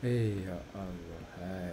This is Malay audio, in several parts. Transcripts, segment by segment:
哎呀，俺我还。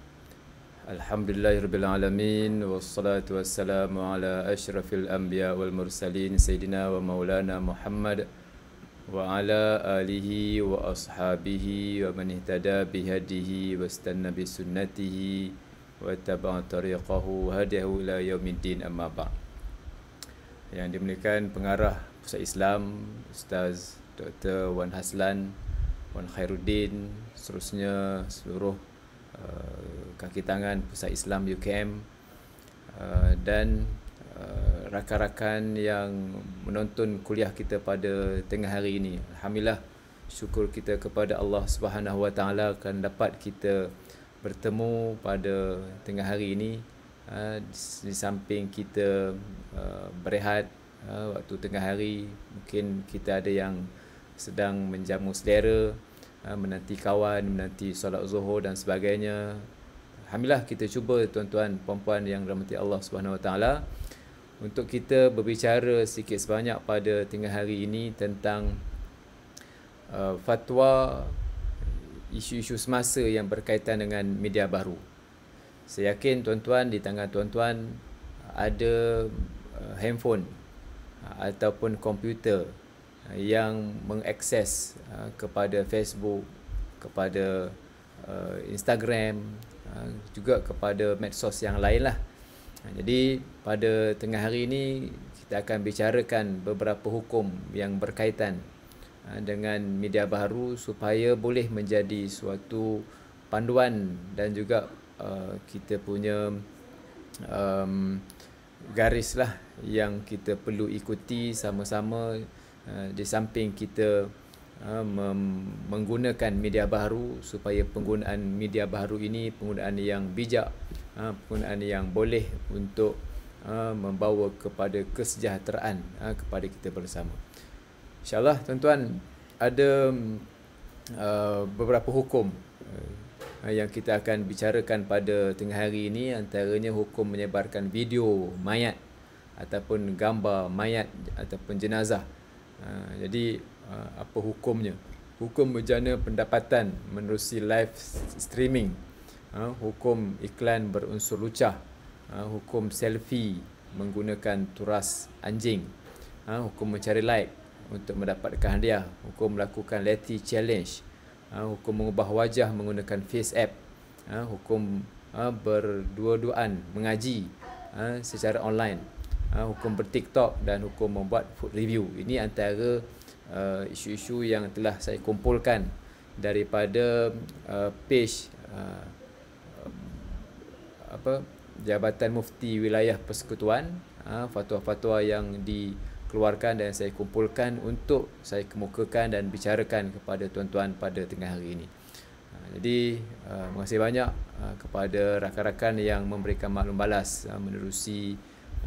Alhamdulillahirrabbilalamin Wassalatu wassalamu ala ashrafil anbiya wal mursalin Sayyidina wa maulana Muhammad Wa ala alihi wa ashabihi Wa man ihtada bihadihi Wa istanna bisunnatihi Wa taba'a tariqahu Hadiahu ila yaumiddin amma ba' Yang dimulakan pengarah Pusat Islam Ustaz Dr. Wan Haslan Wan Khairuddin Seterusnya seluruh Uh, kaki tangan Pusat Islam UKM uh, dan uh, rakan-rakan yang menonton kuliah kita pada tengah hari ini. Alhamdulillah syukur kita kepada Allah Subhanahu Wa Taala kerana dapat kita bertemu pada tengah hari ini uh, di, di samping kita uh, berehat uh, waktu tengah hari mungkin kita ada yang sedang menjamu selera Ha, menanti kawan, menanti solat zuhur dan sebagainya. Alhamdulillah kita cuba tuan-tuan puan-puan yang dirahmati Allah Subhanahu Wa Taala untuk kita berbicara sikit sebanyak pada tengah hari ini tentang uh, fatwa isu-isu semasa yang berkaitan dengan media baru. Saya yakin tuan-tuan di tangan tuan-tuan ada uh, handphone uh, ataupun komputer Uh, yang mengakses uh, kepada Facebook, kepada uh, Instagram, juga kepada medsos yang lainlah. Jadi pada tengah hari ini kita akan bicarakan beberapa hukum yang berkaitan dengan media baru supaya boleh menjadi suatu panduan dan juga kita punya um, garis lah yang kita perlu ikuti sama-sama Eh, di samping kita eh, menggunakan media baru supaya penggunaan media baru ini penggunaan yang bijak eh, penggunaan yang boleh untuk membawa kepada kesejahteraan kepada kita bersama insyaallah tuan-tuan ada beberapa hukum yang kita akan bicarakan pada tengah hari ini antaranya hukum menyebarkan video mayat ataupun gambar mayat ataupun jenazah Ah, jadi uh, apa hukumnya hukum berjana pendapatan menerusi live streaming uh, hukum iklan berunsur lucah uh, hukum selfie menggunakan turas anjing uh, hukum mencari like untuk mendapatkan hadiah hukum melakukan letty challenge uh, hukum mengubah wajah menggunakan face app uh, hukum uh, berdua-duaan mengaji uh, secara online uh, hukum bertiktok dan hukum membuat food review. Ini antara uh, isu-isu yang telah saya kumpulkan daripada uh, page uh, apa Jabatan Mufti Wilayah Persekutuan uh, fatwa-fatwa yang dikeluarkan dan saya kumpulkan untuk saya kemukakan dan bicarakan kepada tuan-tuan pada tengah hari ini. Ha, jadi uh, terima kasih banyak uh, kepada rakan-rakan yang memberikan maklum balas uh, menerusi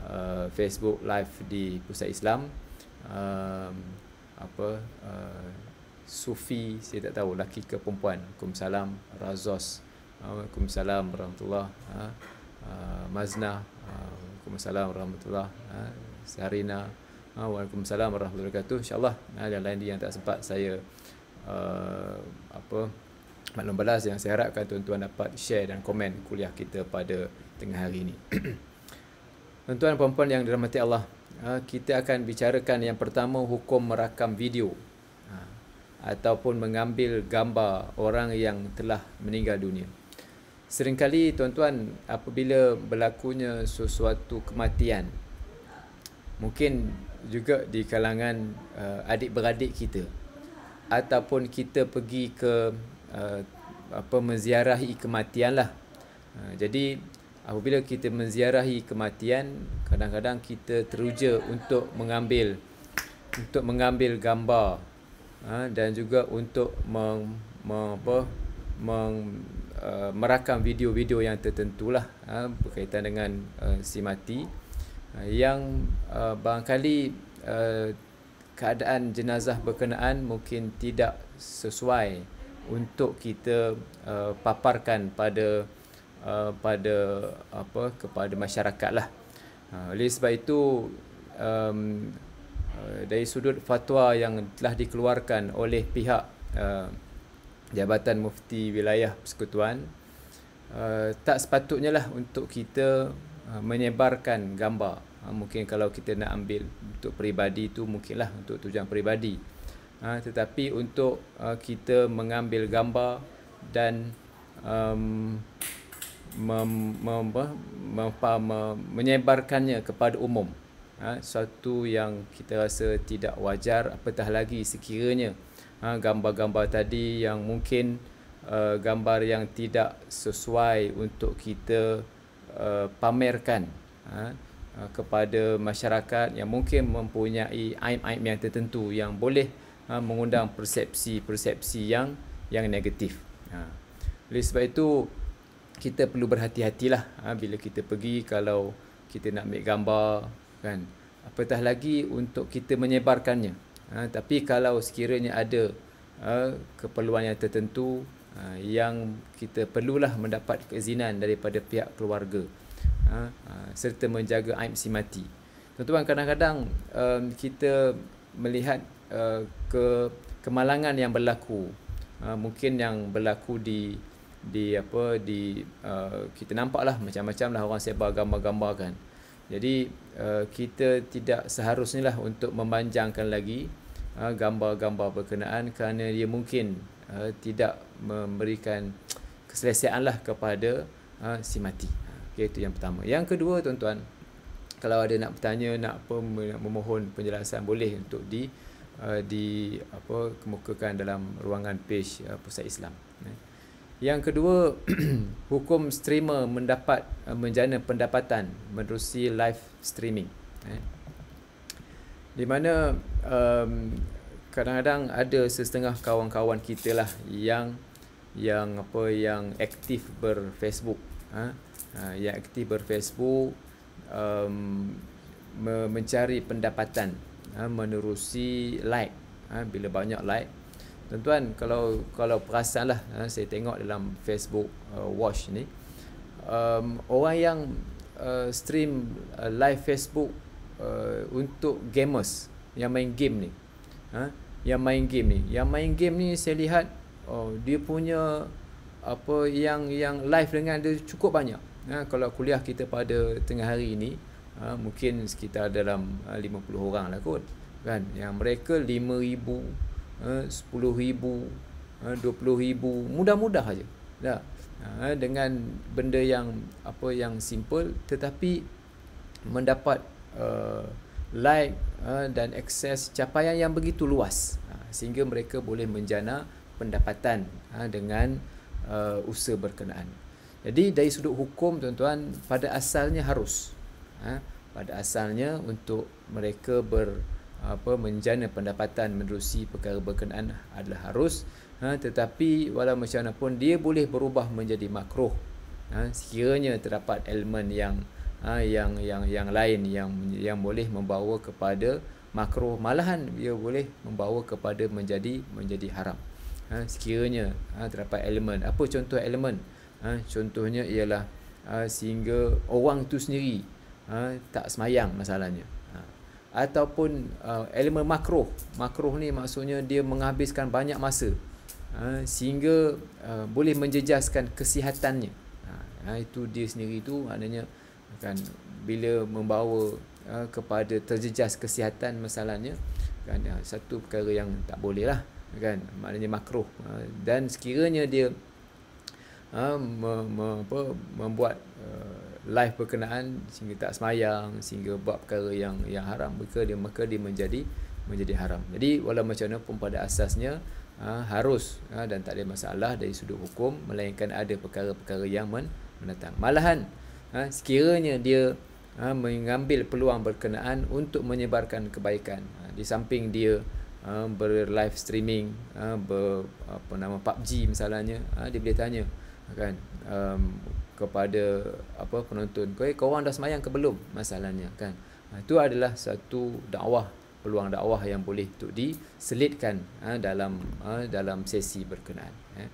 uh, Facebook live di Pusat Islam um, apa uh, sufi saya tak tahu laki ke perempuan Waalaikumsalam razos Waalaikumsalam warahmatullahi uh, uh, mazna uh, Waalaikumsalam warahmatullahi sarina uh, Waalaikumsalam warahmatullahi wabarakatuh insyaallah uh, lain lain yang tak sempat saya uh, apa maklum balas yang saya harapkan tuan-tuan dapat share dan komen kuliah kita pada tengah hari ini Tuan-tuan puan-puan yang dirahmati Allah, ha, kita akan bicarakan yang pertama hukum merakam video ha, ataupun mengambil gambar orang yang telah meninggal dunia. Seringkali tuan-tuan apabila berlakunya sesuatu kematian mungkin juga di kalangan uh, adik-beradik kita ataupun kita pergi ke uh, apa menziarahi kematianlah. Uh, jadi apabila kita menziarahi kematian kadang-kadang kita teruja untuk mengambil untuk mengambil gambar ha, dan juga untuk meng, meng, apa, meng, uh, merakam video-video yang tertentulah ha, berkaitan dengan uh, si mati uh, yang uh, barangkali uh, keadaan jenazah berkenaan mungkin tidak sesuai untuk kita uh, paparkan pada uh, pada apa kepada masyarakat lah. Uh, oleh sebab itu um, uh, dari sudut fatwa yang telah dikeluarkan oleh pihak uh, jabatan mufti wilayah persekutuan uh, tak sepatutnya lah untuk kita uh, menyebarkan gambar uh, mungkin kalau kita nak ambil untuk peribadi itu mungkinlah untuk tujuan peribadi uh, tetapi untuk uh, kita mengambil gambar dan um, mem, mem, mem, mem, menyebarkannya kepada umum ha, suatu yang kita rasa tidak wajar apatah lagi sekiranya ha, gambar-gambar tadi yang mungkin uh, gambar yang tidak sesuai untuk kita uh, pamerkan ha, e, kepada masyarakat yang mungkin mempunyai aib-aib yang tertentu yang boleh ha, mengundang persepsi-persepsi yang yang negatif. Ha. Oleh sebab itu kita perlu berhati-hatilah ha, bila kita pergi kalau kita nak ambil gambar kan apatah lagi untuk kita menyebarkannya ha, tapi kalau sekiranya ada ha, keperluan yang tertentu ha, yang kita perlulah mendapat keizinan daripada pihak keluarga ha, ha, serta menjaga aib si mati tuan-tuan kadang-kadang um, kita melihat uh, ke kemalangan yang berlaku uh, mungkin yang berlaku di di apa di uh, kita nampaklah macam-macam lah orang sebar gambar-gambar kan jadi uh, kita tidak seharusnya lah untuk memanjangkan lagi uh, gambar-gambar berkenaan kerana dia mungkin uh, tidak memberikan keselesaan lah kepada uh, si mati okay, itu yang pertama yang kedua tuan-tuan kalau ada nak bertanya nak apa memohon penjelasan boleh untuk di uh, di apa kemukakan dalam ruangan page uh, pusat Islam okay. Eh. Yang kedua, hukum streamer mendapat eh, menjana pendapatan menerusi live streaming. Eh. Di mana um, kadang-kadang ada setengah kawan-kawan kita lah yang yang apa yang aktif ber Facebook, ha? ha, yang aktif ber Facebook um, mencari pendapatan ha, menerusi like ha, bila banyak like Tuan-tuan, kalau kalau perasanlah eh, saya tengok dalam Facebook uh, watch ni um, orang yang uh, stream uh, live Facebook uh, untuk gamers yang main game ni. Ha? Yang main game ni, yang main game ni saya lihat oh, dia punya apa yang yang live dengan dia cukup banyak. Ha, kalau kuliah kita pada tengah hari ini ha, mungkin sekitar dalam 50 uh, orang lah kot kan yang mereka 5000 10 eh, ribu 20 eh, ribu mudah-mudah aja dah eh, dengan benda yang apa yang simple tetapi mendapat uh, like uh, dan akses capaian yang begitu luas uh, sehingga mereka boleh menjana pendapatan uh, dengan uh, usaha berkenaan. Jadi dari sudut hukum tuan-tuan pada asalnya harus uh, pada asalnya untuk mereka ber, apa menjana pendapatan menerusi perkara berkenaan adalah harus ha, tetapi walau macam mana pun dia boleh berubah menjadi makruh ha, sekiranya terdapat elemen yang ha, yang yang yang lain yang yang boleh membawa kepada makruh malahan dia boleh membawa kepada menjadi menjadi haram ha, sekiranya ha, terdapat elemen apa contoh elemen ha, contohnya ialah ha, sehingga orang tu sendiri ha, tak semayang masalahnya ataupun uh, elemen makro makro ni maksudnya dia menghabiskan banyak masa uh, sehingga uh, boleh menjejaskan kesihatannya uh, uh, itu dia sendiri tu maknanya kan bila membawa uh, kepada terjejas kesihatan masalahnya kan uh, satu perkara yang tak boleh lah kan maknanya makro uh, dan sekiranya dia uh, me, me, apa, membuat Live berkenaan sehingga tak semayang sehingga buat perkara yang yang haram mereka dia mereka dia menjadi menjadi haram jadi walau macam mana pun pada asasnya ha, harus ha, dan tak ada masalah dari sudut hukum melainkan ada perkara-perkara yang men, mendatang malahan ha, sekiranya dia ha, mengambil peluang berkenaan untuk menyebarkan kebaikan ha, di samping dia ha, ber streaming ha, ber, apa nama PUBG misalnya ha, dia boleh tanya kan um, kepada apa penonton kau eh, kau orang dah semayang ke belum masalahnya kan ha, itu adalah satu dakwah peluang dakwah yang boleh untuk diselitkan ha, dalam ha, dalam sesi berkenaan ya.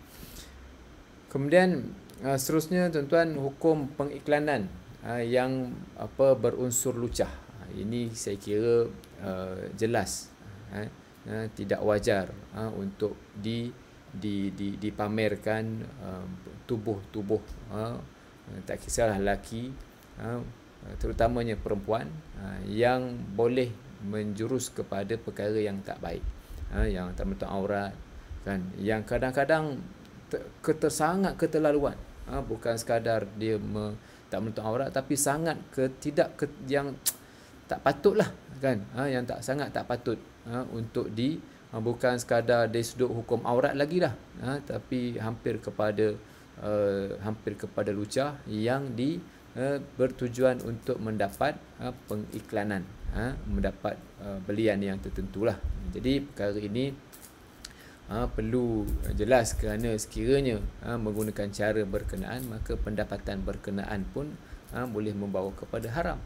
kemudian ha, seterusnya tuan-tuan hukum pengiklanan ha, yang apa berunsur lucah ha, ini saya kira uh, jelas ha, ha, tidak wajar ha, untuk di di, di, dipamerkan um, tubuh-tubuh uh, uh, tak kisahlah lelaki uh, terutamanya perempuan uh, yang boleh menjurus kepada perkara yang tak baik uh, yang menutup aurat kan yang kadang-kadang ketersangat keterlaluan ha, bukan sekadar dia me, tak menutup aurat tapi sangat ke tidak ke, yang tak patutlah kan ha, yang tak sangat tak patut ha, untuk di Ah, bukan sekadar dari sudut hukum aurat lagi lah ah, tapi hampir kepada eh, hampir kepada lucah yang di eh, bertujuan untuk mendapat ah, pengiklanan mendapat eh, belian yang tertentu lah jadi perkara ini ha, perlu jelas kerana sekiranya ha, menggunakan cara berkenaan maka pendapatan berkenaan pun ha, boleh membawa kepada haram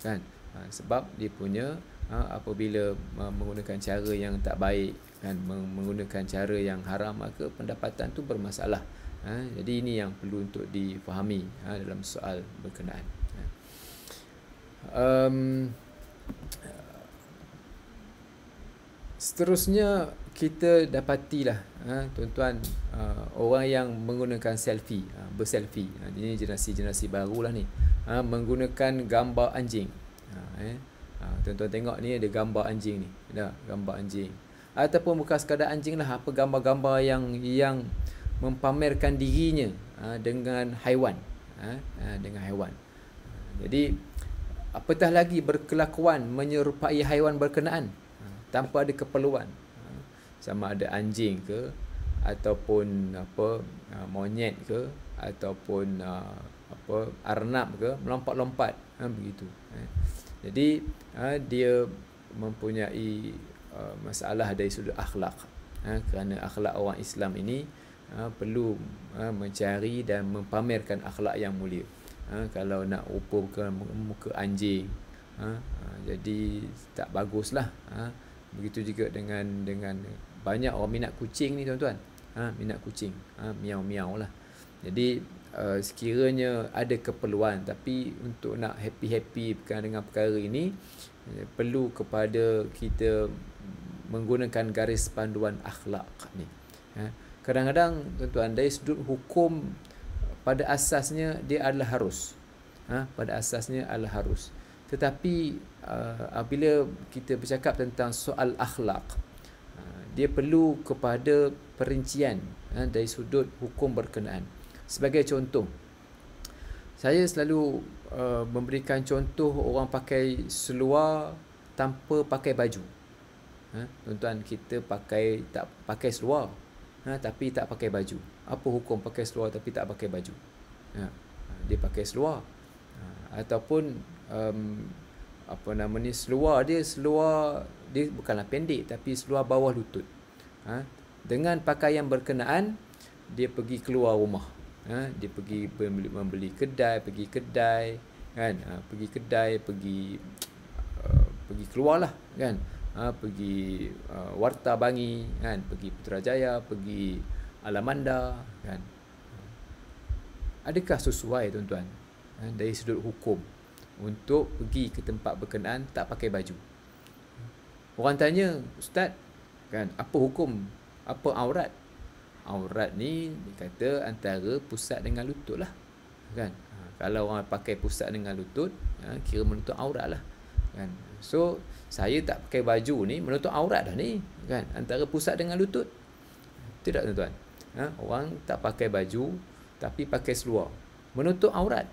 kan ha, sebab dia punya ha, apabila uh, menggunakan cara yang tak baik kan menggunakan cara yang haram maka pendapatan tu bermasalah ha, jadi ini yang perlu untuk difahami ha, dalam soal berkenaan um, seterusnya kita dapatilah ha, tuan-tuan uh, orang yang menggunakan selfie uh, berselfie uh, ini generasi-generasi barulah ni uh, menggunakan gambar anjing uh, eh ha, Tuan-tuan tengok ni ada gambar anjing ni Dah gambar anjing Ataupun bukan sekadar anjing lah Apa gambar-gambar yang yang mempamerkan dirinya ha, dengan haiwan ha, ha, Dengan haiwan ha, Jadi apatah lagi berkelakuan menyerupai haiwan berkenaan ha, Tanpa ada keperluan ha, Sama ada anjing ke Ataupun apa ha, monyet ke Ataupun ha, apa arnab ke melompat-lompat ha, begitu eh. Jadi ha, dia mempunyai uh, masalah dari sudut akhlak ha, kerana akhlak orang Islam ini ha, perlu ha, mencari dan mempamerkan akhlak yang mulia. Ha, kalau nak rupa muka, muka anjing ha, ha, jadi tak baguslah. Ha. Begitu juga dengan dengan banyak orang minat kucing ni tuan-tuan. Ha, minat kucing, ha, miau-miau lah. Jadi uh, sekiranya ada keperluan tapi untuk nak happy-happy berkenaan dengan perkara ini uh, perlu kepada kita menggunakan garis panduan akhlak ni. Eh, kadang-kadang tuan-tuan dari sudut hukum pada asasnya dia adalah harus. Ha, pada asasnya adalah harus. Tetapi uh, apabila kita bercakap tentang soal akhlak uh, dia perlu kepada perincian eh, dari sudut hukum berkenaan. Sebagai contoh, saya selalu uh, memberikan contoh orang pakai seluar tanpa pakai baju. Ha, tuan-tuan kita pakai tak pakai seluar ha, tapi tak pakai baju. Apa hukum pakai seluar tapi tak pakai baju? Ha, dia pakai seluar. Ha, ataupun um, apa nama ni seluar dia seluar dia bukanlah pendek tapi seluar bawah lutut. Ha, dengan pakaian berkenaan dia pergi keluar rumah ha, dia pergi membeli, membeli kedai pergi kedai kan ha, pergi kedai pergi uh, pergi keluar lah kan ha, pergi uh, warta bangi kan pergi putrajaya pergi alamanda kan adakah sesuai tuan-tuan ha, dari sudut hukum untuk pergi ke tempat berkenaan tak pakai baju orang tanya ustaz kan apa hukum apa aurat aurat ni kata antara pusat dengan lutut lah kan ha, kalau orang pakai pusat dengan lutut ha, kira menutup aurat lah kan so saya tak pakai baju ni menutup aurat dah ni kan antara pusat dengan lutut tidak tuan-tuan ha, orang tak pakai baju tapi pakai seluar menutup aurat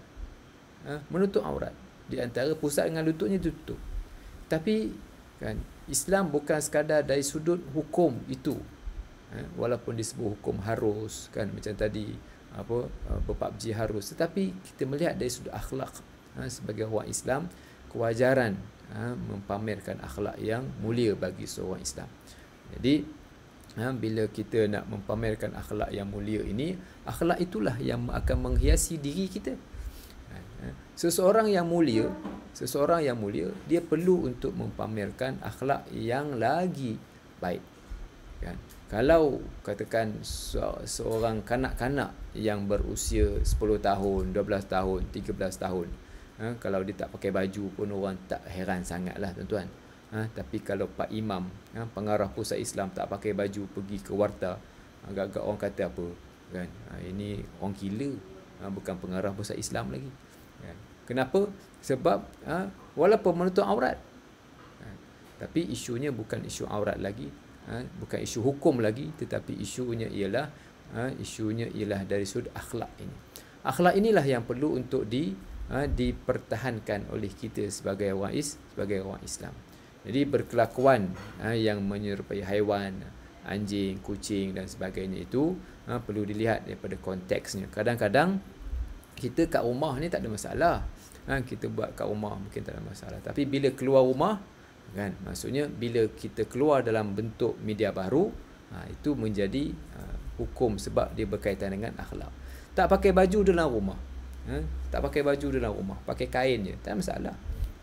ha, menutup aurat di antara pusat dengan lututnya tutup tapi kan Islam bukan sekadar dari sudut hukum itu eh, walaupun disebut hukum harus kan macam tadi apa eh, berpubg harus tetapi kita melihat dari sudut akhlak ha, sebagai orang Islam kewajaran ha, mempamerkan akhlak yang mulia bagi seorang Islam jadi ha, bila kita nak mempamerkan akhlak yang mulia ini akhlak itulah yang akan menghiasi diri kita Seseorang yang mulia, seseorang yang mulia, dia perlu untuk mempamerkan akhlak yang lagi baik. Kan? kalau katakan seorang kanak-kanak yang berusia 10 tahun, 12 tahun, 13 tahun ha, kalau dia tak pakai baju pun orang tak heran sangatlah tuan-tuan ha, tapi kalau Pak Imam, ha, pengarah pusat Islam tak pakai baju pergi ke warta agak-agak orang kata apa kan? Ha, ini orang gila ha, bukan pengarah pusat Islam lagi kan? kenapa? sebab ha, walaupun menutup aurat ha, tapi isunya bukan isu aurat lagi Ha, bukan isu hukum lagi tetapi isunya ialah ha, isunya ialah dari sudut akhlak ini akhlak inilah yang perlu untuk di ha, dipertahankan oleh kita sebagai orang is sebagai orang Islam jadi berkelakuan yang menyerupai haiwan anjing kucing dan sebagainya itu perlu dilihat daripada konteksnya kadang-kadang kita kat rumah ni tak ada masalah kita buat kat rumah mungkin tak ada masalah tapi bila keluar rumah kan maksudnya bila kita keluar dalam bentuk media baru ha, itu menjadi ha, hukum sebab dia berkaitan dengan akhlak tak pakai baju dalam rumah ha? tak pakai baju dalam rumah pakai kain je tak masalah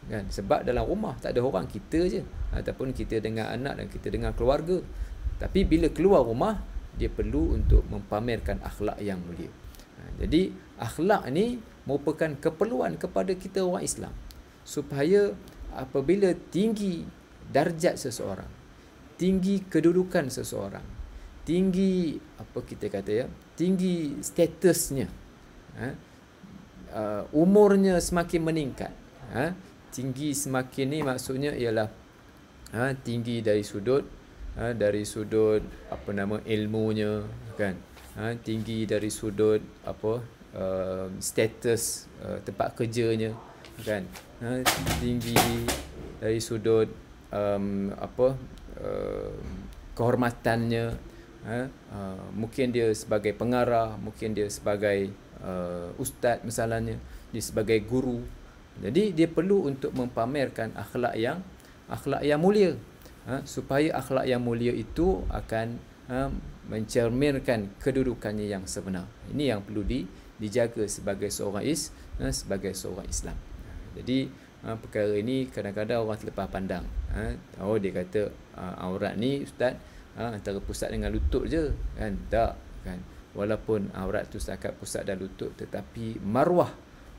kan sebab dalam rumah tak ada orang kita je ataupun kita dengan anak dan kita dengan keluarga tapi bila keluar rumah dia perlu untuk mempamerkan akhlak yang mulia ha, jadi akhlak ni merupakan keperluan kepada kita orang Islam supaya apabila tinggi darjat seseorang, tinggi kedudukan seseorang, tinggi apa kita kata ya, tinggi statusnya, ha, uh, umurnya semakin meningkat, uh, tinggi semakin ni maksudnya ialah uh, tinggi dari sudut uh, dari sudut apa nama ilmunya kan, uh, tinggi dari sudut apa uh, status uh, tempat kerjanya kan ha, tinggi dari sudut um, apa uh, kehormatannya ha, uh, mungkin dia sebagai pengarah mungkin dia sebagai uh, ustaz misalnya dia sebagai guru jadi dia perlu untuk mempamerkan akhlak yang akhlak yang mulia ha, supaya akhlak yang mulia itu akan ha, mencerminkan kedudukannya yang sebenar ini yang perlu di dijaga sebagai seorang is ha, sebagai seorang Islam jadi ha, perkara ini kadang-kadang orang terlepas pandang. Ha, oh dia kata ha, aurat ni ustaz ha, antara pusat dengan lutut je kan. Tak kan. Walaupun aurat tu setakat pusat dan lutut tetapi marwah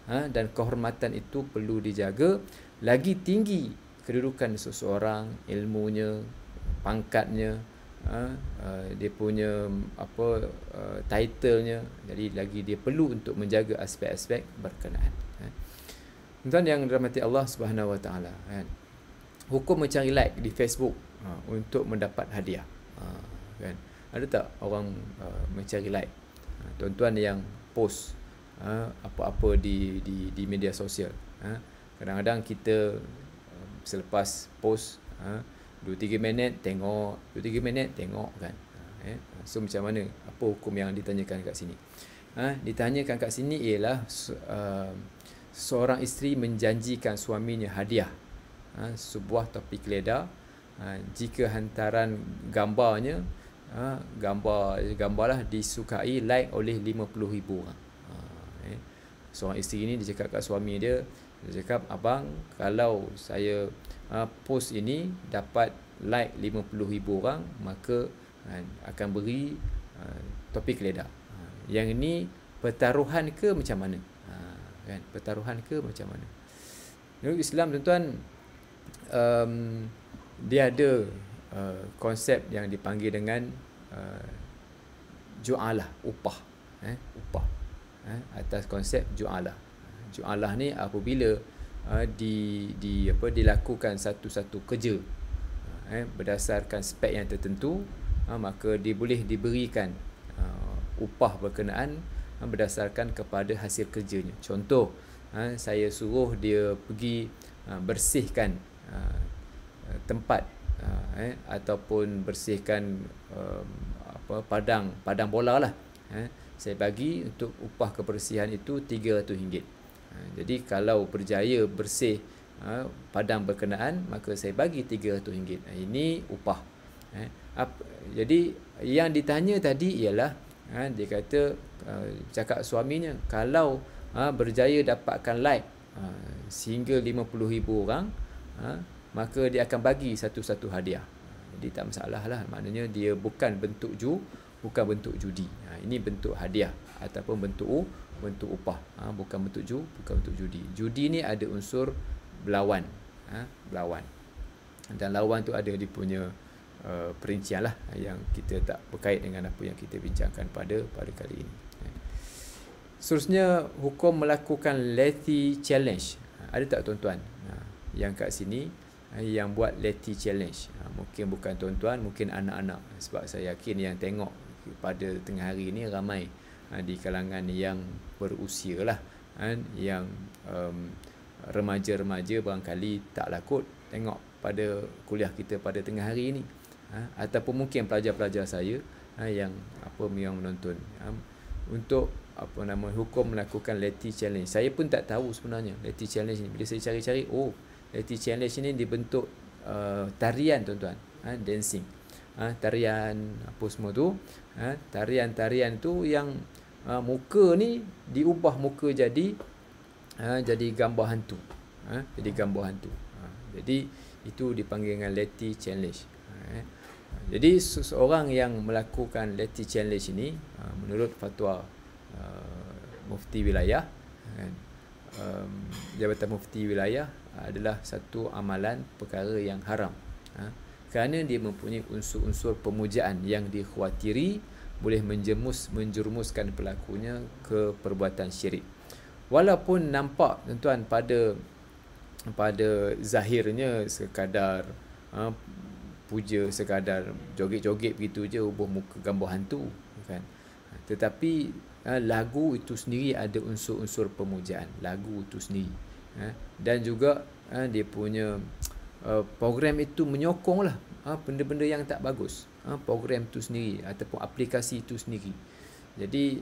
ha, dan kehormatan itu perlu dijaga lagi tinggi kedudukan seseorang, ilmunya, pangkatnya, ha, uh, dia punya apa uh, titlenya jadi lagi dia perlu untuk menjaga aspek-aspek berkenaan Tuan yang dirahmati Allah Subhanahu Wa Taala kan. Hukum mencari like di Facebook ha, untuk mendapat hadiah. Ha, kan. Ada tak orang uh, ha, mencari like? Ha, tuan-tuan yang post ha, apa-apa di di di media sosial. Ha, kadang-kadang kita ha, selepas post ha, 2 3 minit tengok 2 3 minit tengok kan. Ha, eh. Ha, so macam mana apa hukum yang ditanyakan kat sini? Ha, ditanyakan kat sini ialah uh, seorang isteri menjanjikan suaminya hadiah ha, sebuah topi keledar ha, jika hantaran gambarnya ha, gambar gambarlah disukai like oleh 50000 orang ha, eh. seorang isteri ni dia cakap kat suami dia dia cakap abang kalau saya ha, post ini dapat like 50000 orang maka ha, akan beri ha, topi keledar ha, yang ini pertaruhan ke macam mana kan pertaruhan ke macam mana menurut Islam tuan-tuan um, dia ada uh, konsep yang dipanggil dengan uh, ju'alah upah eh upah eh atas konsep ju'alah ju'alah ni apabila uh, di di apa dilakukan satu-satu kerja uh, eh berdasarkan spek yang tertentu uh, maka dia boleh diberikan uh, upah berkenaan Ha, berdasarkan kepada hasil kerjanya. Contoh, ha, saya suruh dia pergi ha, bersihkan tempat eh, ataupun bersihkan um, apa padang padang bola lah. Saya bagi untuk upah kebersihan itu RM300. Jadi kalau berjaya bersih padang berkenaan maka saya bagi RM300. Ini upah. Jadi yang ditanya tadi ialah ha, dia kata uh, cakap suaminya kalau ha, berjaya dapatkan like ha, sehingga ribu orang ha, maka dia akan bagi satu-satu hadiah jadi tak masalah lah maknanya dia bukan bentuk ju bukan bentuk judi ha, ini bentuk hadiah ataupun bentuk bentuk upah ha, bukan bentuk ju bukan bentuk judi judi ni ada unsur berlawan ha, berlawan dan lawan tu ada dia punya Eh, perincian lah yang kita tak berkait dengan apa yang kita bincangkan pada pada kali ini. Eh. Seterusnya hukum melakukan lethi challenge. Ha, ada tak tuan-tuan ha, yang kat sini eh, yang buat lethi challenge? Ha, mungkin bukan tuan-tuan, mungkin anak-anak sebab saya yakin yang tengok pada tengah hari ini ramai di kalangan yang berusia lah yang remaja-remaja barangkali tak lakut tengok pada kuliah kita pada tengah hari ini Ha? ataupun mungkin pelajar-pelajar saya ha, yang apa yang menonton ha? untuk apa nama hukum melakukan letty challenge saya pun tak tahu sebenarnya letty challenge ni bila saya cari-cari oh letty challenge ni dibentuk uh, tarian tuan-tuan ha, dancing ha, tarian apa semua tu ha, tarian-tarian tu yang ha, muka ni diubah muka jadi ha, jadi gambar hantu ha, jadi gambar hantu ha, jadi itu dipanggil dengan letty challenge ha, eh. Jadi seseorang yang melakukan letter challenge ini ah, menurut fatwa uh, mufti wilayah kan um, jabatan mufti wilayah adalah satu amalan perkara yang haram ha? kerana dia mempunyai unsur-unsur pemujaan yang dikhawatiri boleh menjemus menjerumuskan pelakunya ke perbuatan syirik walaupun nampak tuan pada pada zahirnya sekadar ha, puja sekadar joget-joget begitu je ubah muka gambar hantu kan tetapi ha, lagu itu sendiri ada unsur-unsur pemujaan lagu itu sendiri ha? dan juga ha, dia punya program itu menyokong lah benda-benda yang tak bagus program itu sendiri ataupun aplikasi itu sendiri jadi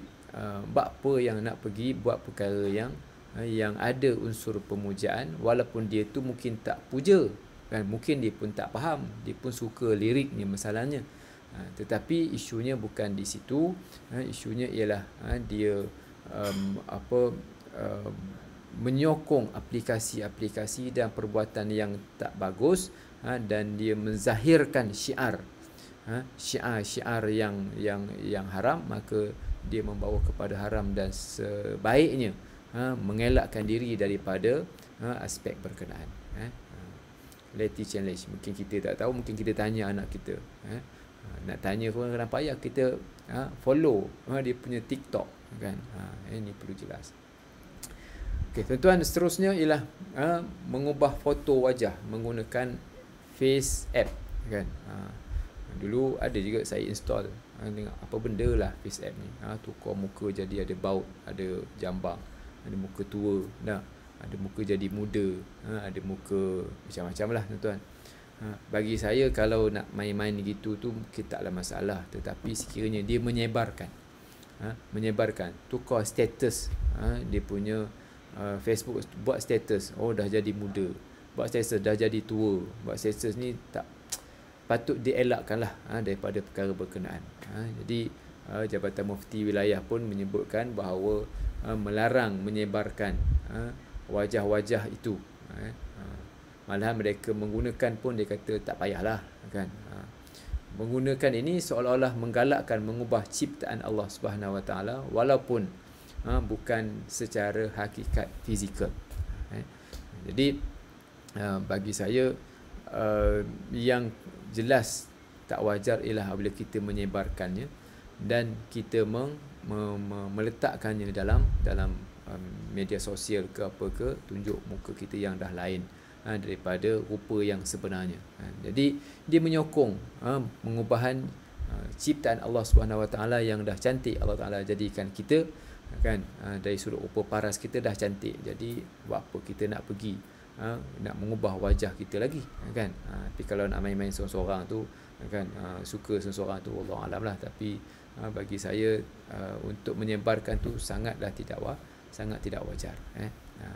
buat apa yang nak pergi buat perkara yang yang ada unsur pemujaan walaupun dia tu mungkin tak puja dan mungkin dia pun tak faham dia pun suka lirik ni masalahnya ha, tetapi isunya bukan di situ ha, isunya ialah ha, dia um, apa um, menyokong aplikasi-aplikasi dan perbuatan yang tak bagus ha, dan dia menzahirkan syiar ha, syiar syiar yang yang yang haram maka dia membawa kepada haram dan sebaiknya ha, mengelakkan diri daripada ha, aspek berkenaan ha. Leti challenge Mungkin kita tak tahu Mungkin kita tanya anak kita eh? Ha, nak tanya pun kenapa payah Kita ha, follow ha, Dia punya TikTok kan? Ha, ini eh, perlu jelas Okay, tuan-tuan seterusnya ialah ha, Mengubah foto wajah Menggunakan face app kan? Ha, dulu ada juga saya install ha, Dengan apa benda lah face app ni ha, Tukar muka jadi ada baut Ada jambang Ada muka tua Dah ada muka jadi muda ha, ada muka macam-macam lah tuan-tuan ha, bagi saya kalau nak main-main gitu tu kita taklah masalah tetapi sekiranya dia menyebarkan ha, menyebarkan tukar status ha, dia punya uh, Facebook buat status oh dah jadi muda buat status dah jadi tua buat status ni tak patut dielakkan lah ha, daripada perkara berkenaan ha, jadi uh, Jabatan Mufti Wilayah pun menyebutkan bahawa uh, melarang menyebarkan uh, wajah-wajah itu ha, eh. Ha. malahan mereka menggunakan pun dia kata tak payahlah kan ha. menggunakan ini seolah-olah menggalakkan mengubah ciptaan Allah Subhanahu Wa Taala walaupun bukan secara hakikat fizikal. Eh? Jadi bagi saya yang jelas tak wajar ialah apabila kita menyebarkannya dan kita meng, meletakkannya dalam dalam Um, media sosial ke apa ke tunjuk muka kita yang dah lain ha, daripada rupa yang sebenarnya ha, jadi dia menyokong ha, pengubahan ha, ciptaan Allah Subhanahu Wa Taala yang dah cantik Allah Taala jadikan kita kan dari sudut rupa paras kita dah cantik jadi buat apa kita nak pergi nak mengubah wajah kita lagi kan tapi kalau nak main-main seorang-seorang tu kan suka seorang-seorang tu Allah alam lah tapi bagi saya untuk menyebarkan tu sangatlah tidak wajib sangat tidak wajar eh ha.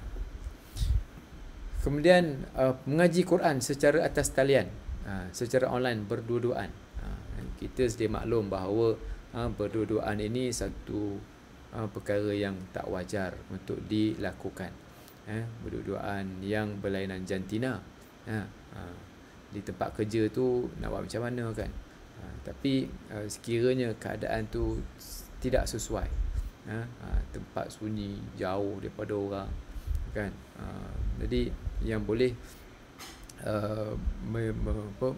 kemudian uh, mengaji Quran secara atas talian uh, secara online berdua-duaan uh, kita sedia maklum bahawa uh, berdua-duaan ini satu uh, perkara yang tak wajar untuk dilakukan eh berdua-duaan yang berlainan jantina eh, uh, di tempat kerja tu nak buat macam mana kan uh, tapi uh, sekiranya keadaan tu tidak sesuai Ya, ha, tempat sunyi jauh daripada orang kan ha, jadi yang boleh uh, me, me, apa,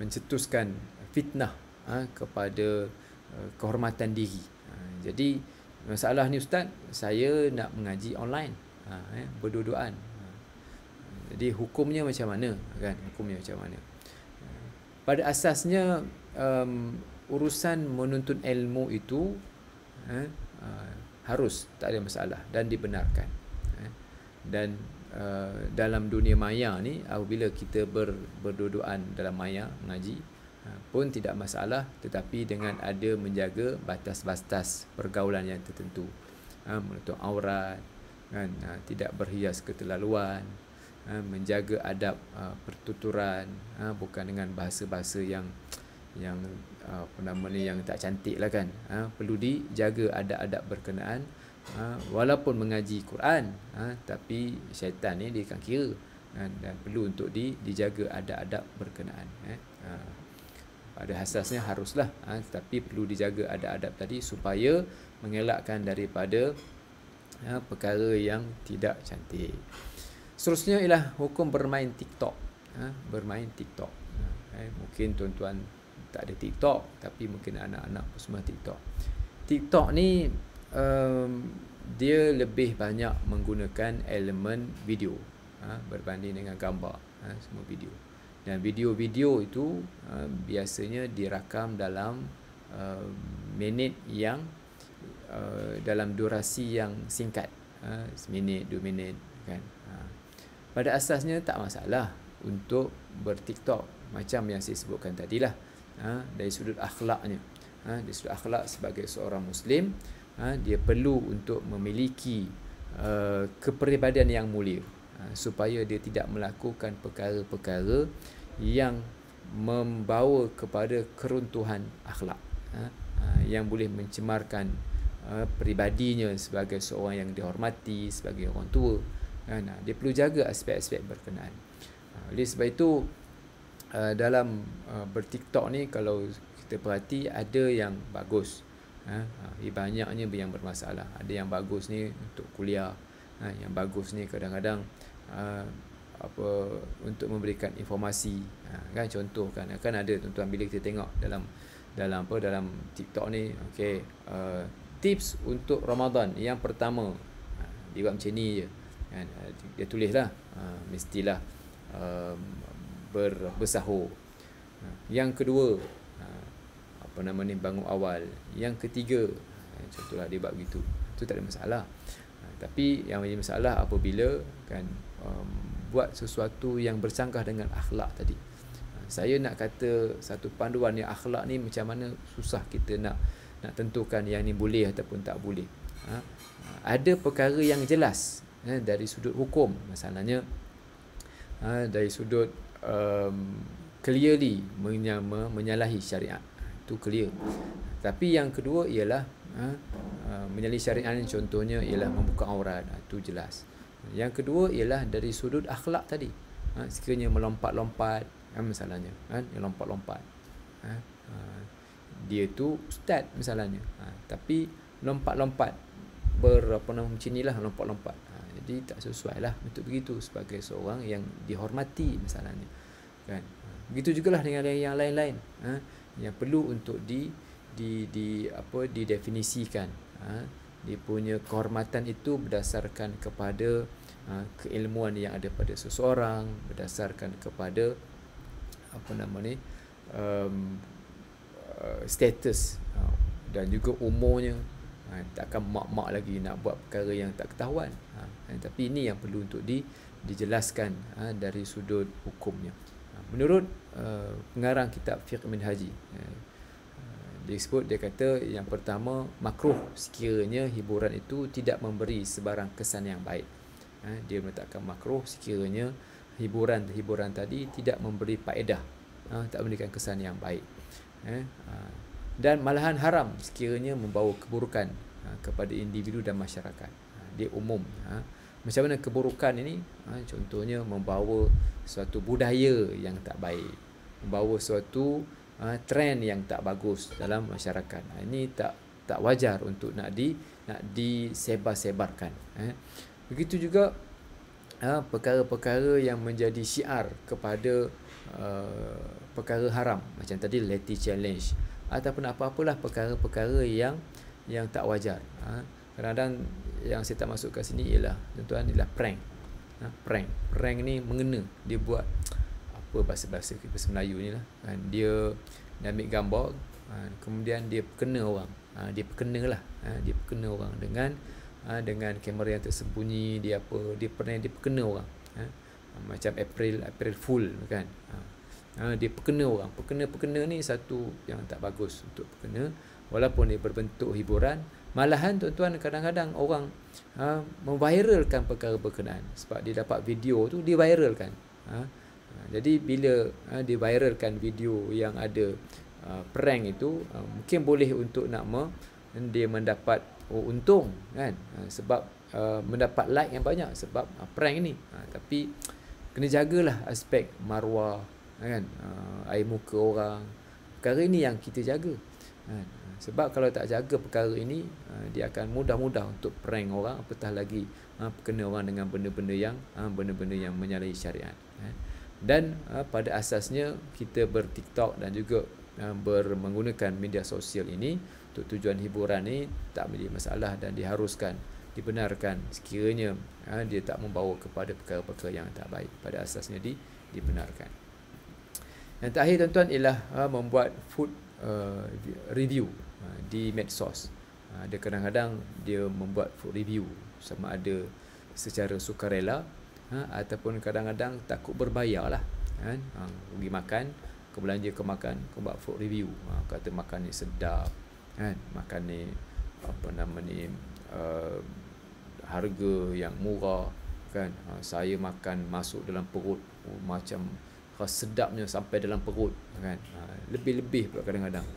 mencetuskan fitnah ha, kepada uh, kehormatan diri ha, jadi masalah ni ustaz saya nak mengaji online ha, eh, ya, berduaan ha, jadi hukumnya macam mana kan hukumnya macam mana pada asasnya um, urusan menuntut ilmu itu eh, Ah, harus tak ada masalah dan dibenarkan eh. dan ah, dalam dunia maya ni apabila kita ber, berduduan dalam maya mengaji ah, pun tidak masalah tetapi dengan ada menjaga batas-batas pergaulan yang tertentu uh, menutup aurat kan tidak berhias keterlaluan menjaga adab pertuturan bukan dengan bahasa-bahasa yang yang uh, apa nama ni yang tak cantik lah kan ha, perlu dijaga adab-adab berkenaan ha, walaupun mengaji Quran ha, tapi syaitan ni dia akan kira ha, dan perlu untuk di, dijaga adab-adab berkenaan eh. ha, pada asasnya haruslah ha, tapi perlu dijaga adab-adab tadi supaya mengelakkan daripada ha, perkara yang tidak cantik seterusnya ialah hukum bermain TikTok ha, bermain TikTok ha, eh, mungkin tuan-tuan tak ada TikTok tapi mungkin anak-anak pun semua TikTok. TikTok ni um, dia lebih banyak menggunakan elemen video ha, berbanding dengan gambar ha, semua video. Dan video-video itu ha, biasanya dirakam dalam uh, minit yang uh, dalam durasi yang singkat. Ha, seminit, dua minit kan. Ha. Pada asasnya tak masalah untuk bertiktok macam yang saya sebutkan tadi lah ha, dari sudut akhlaknya ha, dari sudut akhlak sebagai seorang muslim ha, dia perlu untuk memiliki uh, kepribadian yang mulia ha, supaya dia tidak melakukan perkara-perkara yang membawa kepada keruntuhan akhlak ha, ha, yang boleh mencemarkan Uh, peribadinya sebagai seorang yang dihormati sebagai orang tua kan dia perlu jaga aspek-aspek berkenaan ha, oleh sebab itu uh, dalam uh, bertiktok ni kalau kita perhati ada yang bagus ha? uh, banyaknya yang bermasalah ada yang bagus ni untuk kuliah ha? yang bagus ni kadang-kadang uh, apa untuk memberikan informasi ha? kan contoh kan kan ada tuan-tuan bila kita tengok dalam dalam apa dalam tiktok ni okay, uh, tips untuk Ramadan yang pertama ha? dia buat macam ni je kan, dia tulis lah mestilah um, ber, bersahur. Ha, yang kedua, ha, apa nama ni bangun awal. Yang ketiga, ha, contohlah dia buat begitu. Itu tak ada masalah. Tapi yang menjadi masalah apabila kan um, buat sesuatu yang bersangkah dengan akhlak tadi. Saya nak kata satu panduan yang akhlak ni macam mana susah kita nak nak tentukan yang ni boleh ataupun tak boleh. Ha? Ada perkara yang jelas eh, dari sudut hukum masalahnya ha, dari sudut um, clearly menyama, menyalahi syariat. Itu clear. Tapi yang kedua ialah ha, uh, menyalahi syariat ini contohnya ialah membuka aurat. Ha, itu jelas. Yang kedua ialah dari sudut akhlak tadi. Ha, sekiranya melompat-lompat, kan ha, misalnya. Ha, lompat-lompat. Ha, uh, dia tu ustaz misalnya. Ha, tapi lompat-lompat ber apa nama macam inilah lompat-lompat. Ha, jadi tak sesuai lah untuk begitu sebagai seorang yang dihormati misalnya. Kan? Ha, begitu jugalah dengan yang, yang lain-lain. Ha, yang perlu untuk di di di apa didefinisikan. Ha, dia punya kehormatan itu berdasarkan kepada ha, keilmuan yang ada pada seseorang, berdasarkan kepada apa nama ni um, uh, status uh, dan juga umurnya ha, takkan mak-mak lagi nak buat perkara yang tak ketahuan ha, eh, tapi ini yang perlu untuk di, dijelaskan ha, dari sudut hukumnya ha, menurut uh, pengarang kitab Fiqh Ibn Haji eh, dia sebut, dia kata yang pertama makruh sekiranya hiburan itu tidak memberi sebarang kesan yang baik ha, dia meletakkan makruh sekiranya hiburan-hiburan tadi tidak memberi paedah ha, tak memberikan kesan yang baik ha, dan malahan haram sekiranya membawa keburukan ha, kepada individu dan masyarakat ha, dia umum ha. macam mana keburukan ini ha, contohnya membawa suatu budaya yang tak baik membawa suatu ha, trend yang tak bagus dalam masyarakat ha, ini tak tak wajar untuk nak di nak disebar-sebarkan eh. begitu juga ha, perkara-perkara yang menjadi syiar kepada uh, perkara haram macam tadi leti Challenge ataupun apa-apalah perkara-perkara yang yang tak wajar. Ha? Kadang-kadang yang saya tak masuk ke sini ialah tuan-tuan ialah prank. Ha? prank. Prank ni mengena. Dia buat apa bahasa-bahasa kita bahasa Melayu ni lah. Ha? dia, dia ambil gambar ha? kemudian dia kena orang. Ha? dia perkena lah. Ha? dia perkena orang dengan ha? dengan kamera yang tersembunyi dia apa dia pernah dia perkena orang. Ha? macam April April full kan. Ha? ha, dia perkena orang perkena-perkena ni satu yang tak bagus untuk perkena walaupun dia berbentuk hiburan malahan tuan-tuan kadang-kadang orang ha, memviralkan perkara berkenaan sebab dia dapat video tu dia viralkan ha, ha, jadi bila ha, dia viralkan video yang ada ha, prank itu ha, mungkin boleh untuk nak me, dia mendapat oh, untung kan ha, sebab Uh, mendapat like yang banyak sebab uh, prank ni uh, tapi kena jagalah aspek maruah kan uh, air muka orang perkara ini yang kita jaga kan ah, sebab kalau tak jaga perkara ini uh, dia akan mudah-mudah untuk prank orang apatah lagi uh, kena orang dengan benda-benda yang uh, benda-benda yang menyalahi syariat kan dan uh, pada asasnya kita bertiktok dan juga uh, ber menggunakan media sosial ini untuk tujuan hiburan ini tak menjadi masalah dan diharuskan dibenarkan sekiranya uh, dia tak membawa kepada perkara-perkara yang tak baik pada asasnya di dibenarkan yang terakhir tuan-tuan ialah uh, membuat food uh, review uh, di medsos. Ada uh, kadang-kadang dia membuat food review sama ada secara sukarela ha, ataupun kadang-kadang takut berbayar lah kan ha, pergi makan ke ke makan ke buat food review ha, kata makan ni sedap kan makan ni apa nama ni uh, harga yang murah kan saya makan masuk dalam perut macam kau sedapnya sampai dalam perut kan ha, lebih-lebih pula kadang-kadang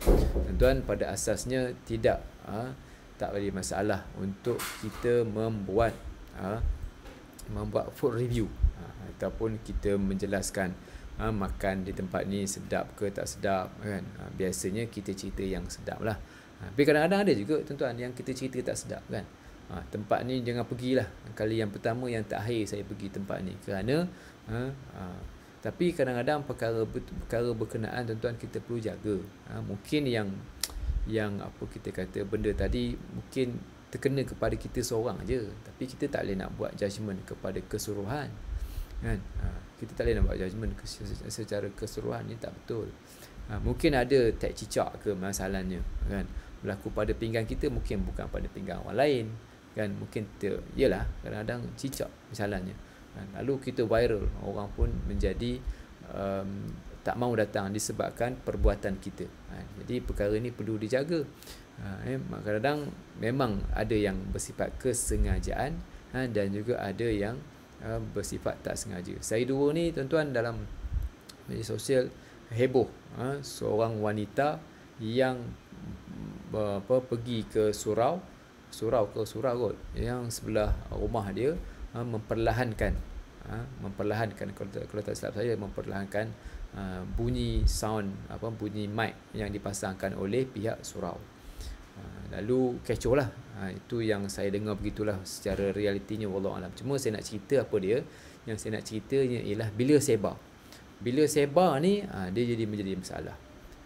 tuan-tuan pada asasnya tidak ha, tak ada masalah untuk kita membuat ha, membuat food review ataupun kita menjelaskan ha, makan di tempat ni sedap ke tak sedap kan ha, biasanya kita cerita yang sedap lah ha, tapi kadang-kadang ada juga tuan-tuan yang kita cerita tak sedap kan ha, tempat ni jangan pergilah kali yang pertama yang terakhir saya pergi tempat ni kerana ha, ha, tapi kadang-kadang perkara perkara berkenaan tuan-tuan kita perlu jaga ha, mungkin yang yang apa kita kata benda tadi mungkin terkena kepada kita seorang aja tapi kita tak boleh nak buat judgement kepada keseluruhan kan ha, kita tak boleh nak buat judgement secara keseluruhan ni tak betul ha, mungkin ada tak cicak ke masalahnya kan berlaku pada pinggang kita mungkin bukan pada pinggang orang lain kan mungkin ter, yelah kadang-kadang cicak masalahnya Kan? lalu kita viral orang pun menjadi um, tak mau datang disebabkan perbuatan kita kan? jadi perkara ini perlu dijaga ha, eh, kadang-kadang memang ada yang bersifat kesengajaan ha, dan juga ada yang ha, bersifat tak sengaja saya dua ni tuan-tuan dalam media sosial heboh seorang wanita yang apa, pergi ke surau surau ke surau kot yang sebelah rumah dia ha, memperlahankan ha, memperlahankan kalau, kalau tak silap saya memperlahankan ha, bunyi sound apa bunyi mic yang dipasangkan oleh pihak surau ha, lalu kecoh lah ha, itu yang saya dengar begitulah secara realitinya wallahualam cuma saya nak cerita apa dia yang saya nak ceritanya ialah bila sebar bila sebar ni ha, dia jadi menjadi masalah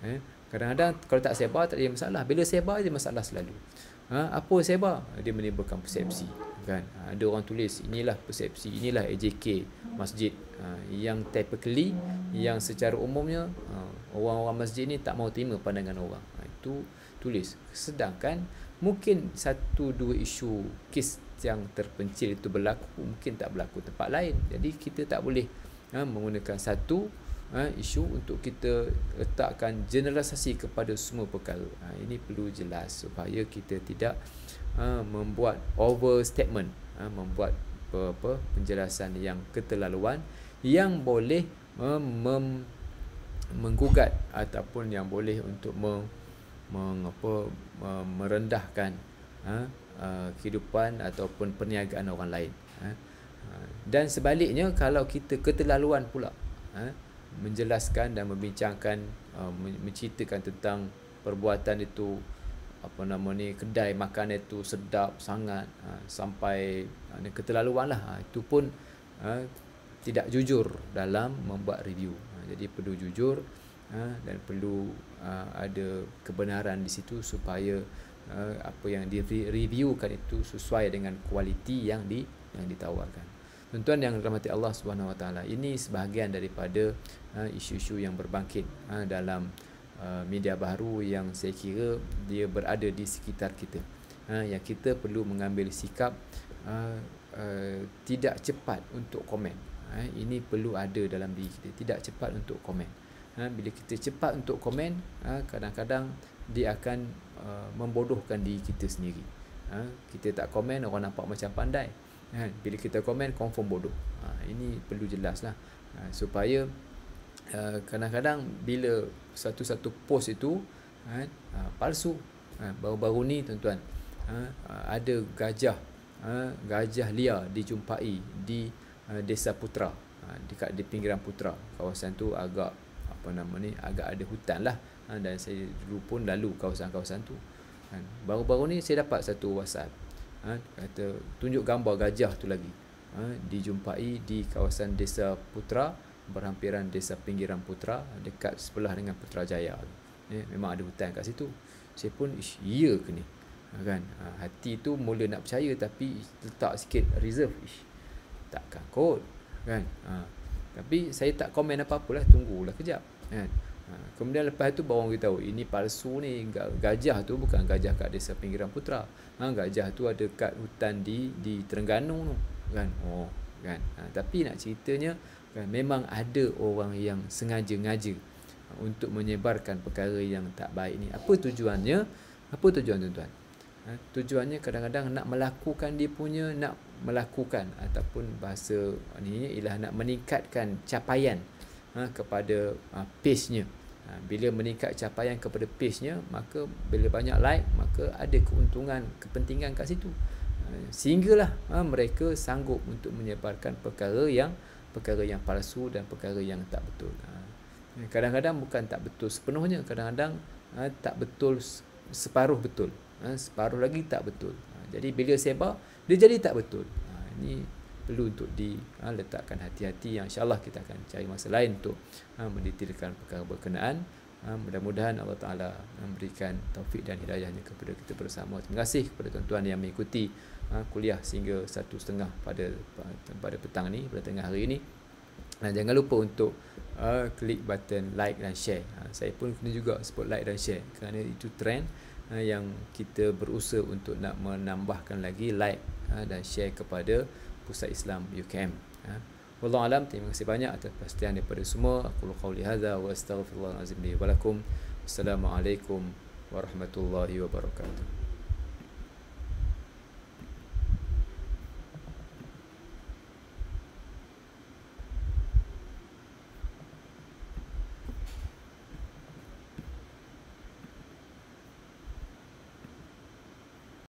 eh? kadang-kadang kalau tak sebar tak ada masalah bila sebar je masalah selalu ha, apa sebab dia menimbulkan persepsi kan ha, ada orang tulis inilah persepsi inilah AJK masjid ha, yang typically yang secara umumnya ha, orang-orang masjid ni tak mau terima pandangan orang ha, itu tulis sedangkan mungkin satu dua isu kes yang terpencil itu berlaku mungkin tak berlaku tempat lain jadi kita tak boleh ha, menggunakan satu ha, isu untuk kita letakkan generalisasi kepada semua perkara. Ha, ini perlu jelas supaya kita tidak ha, membuat overstatement, ha, membuat apa, apa penjelasan yang keterlaluan yang boleh ha, mem, menggugat ataupun yang boleh untuk mem, mem, apa, merendahkan ha, ha, kehidupan ataupun perniagaan orang lain. Ha. ha dan sebaliknya kalau kita keterlaluan pula ha, menjelaskan dan membincangkan uh, menceritakan tentang perbuatan itu apa nama ni kedai makan itu sedap sangat ha, sampai ada ha, keterlaluan lah ha, itu pun tidak jujur dalam membuat review jadi perlu jujur dan perlu ada kebenaran di situ supaya apa yang di reviewkan itu sesuai dengan kualiti yang di yang ditawarkan Tuan-tuan yang dirahmati Allah Subhanahu Wa Taala, ini sebahagian daripada uh, isu-isu yang berbangkit uh, dalam uh, media baru yang saya kira dia berada di sekitar kita. Uh, yang kita perlu mengambil sikap uh, uh, tidak cepat untuk komen. Uh, ini perlu ada dalam diri kita, tidak cepat untuk komen. Uh, bila kita cepat untuk komen, uh, kadang-kadang dia akan uh, membodohkan diri kita sendiri. Ha, kita tak komen orang nampak macam pandai Ha, bila kita komen confirm bodoh ha, ini perlu jelas lah ha, supaya kadang-kadang bila satu-satu post itu palsu ha, baru-baru ni tuan-tuan ada gajah gajah liar dijumpai di desa putra dekat di pinggiran putra kawasan tu agak apa nama ni agak ada hutan lah dan saya dulu pun lalu kawasan-kawasan tu ha, baru-baru ni saya dapat satu whatsapp ha, kata tunjuk gambar gajah tu lagi ha, dijumpai di kawasan desa Putra berhampiran desa pinggiran Putra dekat sebelah dengan Putra Jaya. eh, memang ada hutan kat situ saya pun iya, ke ni ha, kan ha, hati tu mula nak percaya tapi letak sikit reserve ish takkan kot kan ha, tapi saya tak komen apa-apalah tunggulah kejap kan ha, Ha, kemudian lepas tu bawang kita tahu ini palsu ni gajah tu bukan gajah kat desa pinggiran putra. Ha, gajah tu ada kat hutan di di Terengganu tu kan. Oh kan. Ha, tapi nak ceritanya kan, memang ada orang yang sengaja ngaja ha, untuk menyebarkan perkara yang tak baik ni. Apa tujuannya? Apa tujuan tuan-tuan? Ha, tujuannya kadang-kadang nak melakukan dia punya nak melakukan ataupun bahasa ni ialah nak meningkatkan capaian ha, kepada ha, pace-nya Ha, bila meningkat capaian kepada page-nya maka bila banyak like maka ada keuntungan kepentingan kat situ ha, sehinggalah ha, mereka sanggup untuk menyebarkan perkara yang perkara yang palsu dan perkara yang tak betul ha, kadang-kadang bukan tak betul sepenuhnya kadang-kadang tak betul separuh betul separuh lagi tak betul jadi bila sebar dia jadi tak betul ini perlu untuk diletakkan ha, hati-hati yang insyaAllah kita akan cari masa lain untuk ha, mendetailkan perkara berkenaan ha, mudah-mudahan Allah Ta'ala memberikan taufik dan hidayahnya kepada kita bersama terima kasih kepada tuan-tuan yang mengikuti kuliah sehingga satu setengah pada pada petang ni, pada tengah hari ini dan jangan lupa untuk uh, klik button like dan share uh, saya pun kena juga support like dan share kerana itu trend uh, yang kita berusaha untuk nak menambahkan lagi like uh, dan share kepada Pusat Islam UKM. Ya. Ha? Wallahu alam, terima kasih banyak atas perhatian daripada semua. Aku qauli hadza wa astaghfirullah azim li wa lakum. Assalamualaikum warahmatullahi wabarakatuh.